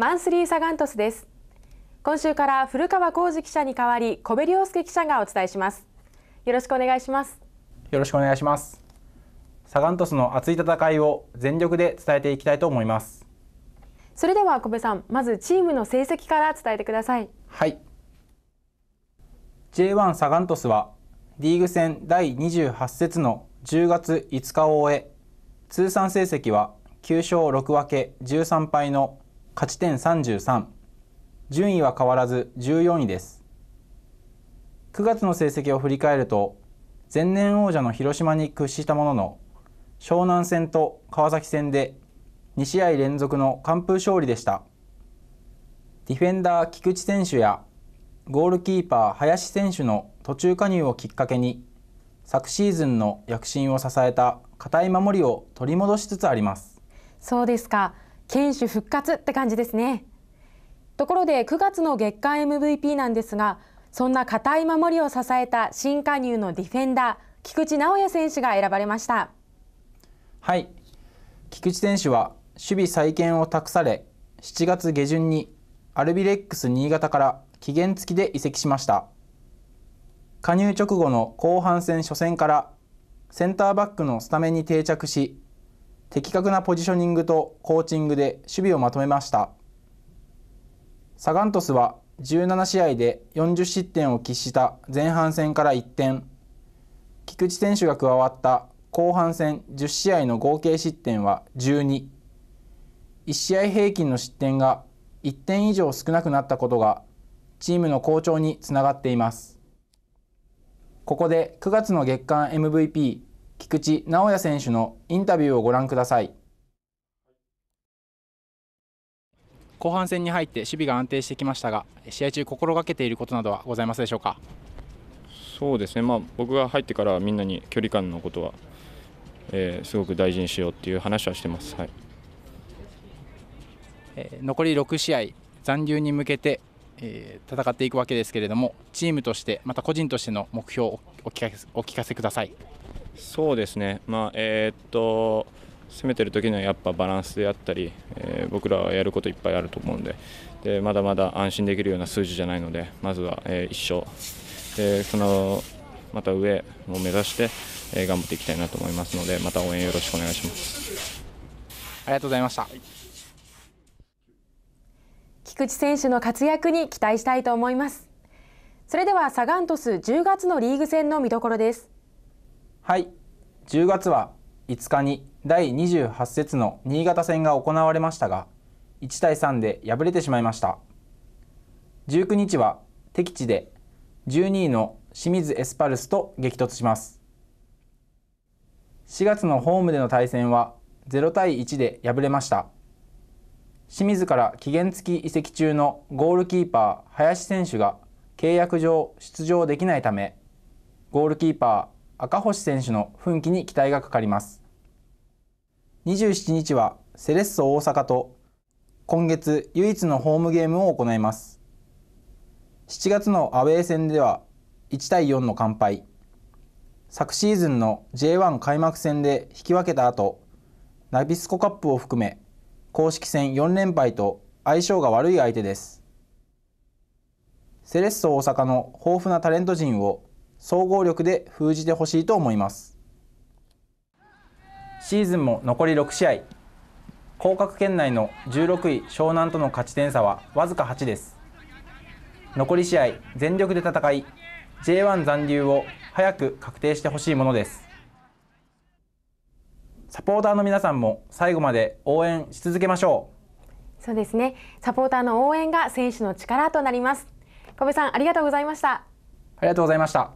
マンスリーサガントスです今週から古川浩二記者に代わり小部良介記者がお伝えしますよろしくお願いしますよろしくお願いしますサガントスの熱い戦いを全力で伝えていきたいと思いますそれでは小部さんまずチームの成績から伝えてくださいはい J1 サガントスはリーグ戦第28節の10月5日を終え通算成績は9勝6分け13敗の勝ち点33順位は変わらず14位です9月の成績を振り返ると前年王者の広島に屈したものの湘南戦と川崎戦で2試合連続の完封勝利でしたディフェンダー菊池選手やゴールキーパー林選手の途中加入をきっかけに昨シーズンの躍進を支えた堅い守りを取り戻しつつありますそうですか堅守復活って感じですねところで9月の月間 MVP なんですがそんな堅い守りを支えた新加入のディフェンダー菊池直也選手が選ばれましたはい菊池選手は守備再建を託され7月下旬にアルビレックス新潟から期限付きで移籍しました加入直後の後半戦初戦からセンターバックのスタメンに定着し的確なポジショニングとコーチングで守備をまとめましたサガン鳥栖は17試合で40失点を喫した前半戦から一点菊池選手が加わった後半戦10試合の合計失点は121試合平均の失点が1点以上少なくなったことがチームの好調につながっていますここで9月の月間 MVP 菊池直哉選手のインタビューをご覧ください後半戦に入って守備が安定してきましたが試合中心がけていることなどはございますでしょうかそうですね、まあ、僕が入ってからみんなに距離感のことは、えー、すごく大事にしようっていう話はしてます、はいえ残り6試合残留に向けて、えー、戦っていくわけですけれどもチームとしてまた個人としての目標をお聞かせお聞かせください。そうですね、まあえー、っと攻めてる時にはやっぱバランスであったり、えー、僕らはやることいっぱいあると思うんででまだまだ安心できるような数字じゃないのでまずは、えー、1勝でそのまた上を目指して、えー、頑張っていきたいなと思いますのでまた応援よろしくお願いしますありがとうございました、菊池選手の活躍に期待したいと思いますそれではサガン鳥栖10月のリーグ戦の見どころですはい10月は5日に第28節の新潟戦が行われましたが1対3で敗れてしまいました19日は敵地で12位の清水エスパルスと激突します4月のホームでの対戦は0対1で敗れました清水から期限付き移籍中のゴールキーパー林選手が契約上出場できないためゴールキーパー赤星選手の奮起に期待がかかります27日はセレッソ大阪と今月唯一のホームゲームを行います7月のアウェー戦では1対4の完敗昨シーズンの J1 開幕戦で引き分けた後ナビスコカップを含め公式戦4連敗と相性が悪い相手ですセレッソ大阪の豊富なタレント陣を総合力で封じてほしいと思いますシーズンも残り6試合降格圏内の16位湘南との勝ち点差はわずか8です残り試合全力で戦い J1 残留を早く確定してほしいものですサポーターの皆さんも最後まで応援し続けましょうそうですねサポーターの応援が選手の力となります小部さんありがとうございましたありがとうございました